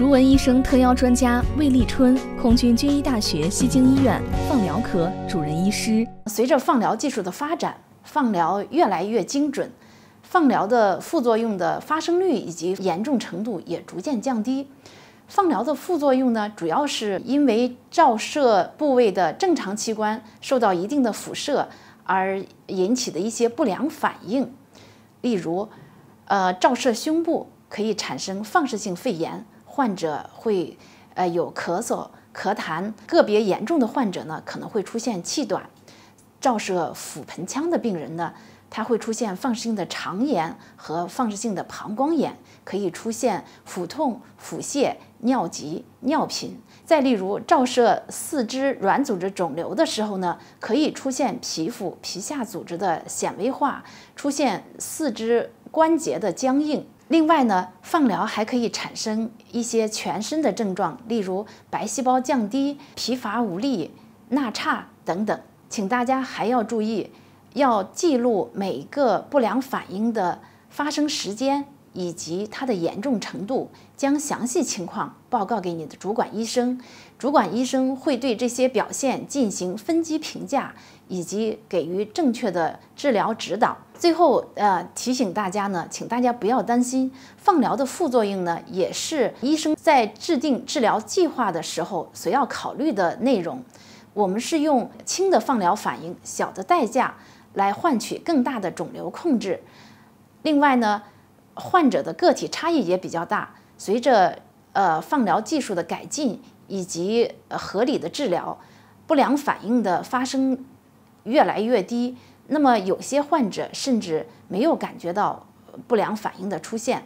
如闻医生特邀专家魏立春，空军军医大学西京医院放疗科主任医师。随着放疗技术的发展，放疗越来越精准，放疗的副作用的发生率以及严重程度也逐渐降低。放疗的副作用呢，主要是因为照射部位的正常器官受到一定的辐射而引起的一些不良反应，例如，呃，照射胸部可以产生放射性肺炎。患者会，呃，有咳嗽、咳痰，个别严重的患者呢，可能会出现气短。照射腹盆腔的病人呢，他会出现放射性的肠炎和放射性的膀胱炎，可以出现腹痛、腹泻、尿急、尿频。再例如，照射四肢软组织肿瘤的时候呢，可以出现皮肤、皮下组织的纤维化，出现四肢关节的僵硬。另外呢，放疗还可以产生一些全身的症状，例如白细胞降低、疲乏无力、纳差等等。请大家还要注意，要记录每个不良反应的发生时间。以及它的严重程度，将详细情况报告给你的主管医生，主管医生会对这些表现进行分级评价，以及给予正确的治疗指导。最后，呃，提醒大家呢，请大家不要担心放疗的副作用呢，也是医生在制定治疗计划的时候所要考虑的内容。我们是用轻的放疗反应，小的代价来换取更大的肿瘤控制。另外呢。患者的个体差异也比较大。随着呃放疗技术的改进以及合理的治疗，不良反应的发生越来越低。那么有些患者甚至没有感觉到不良反应的出现。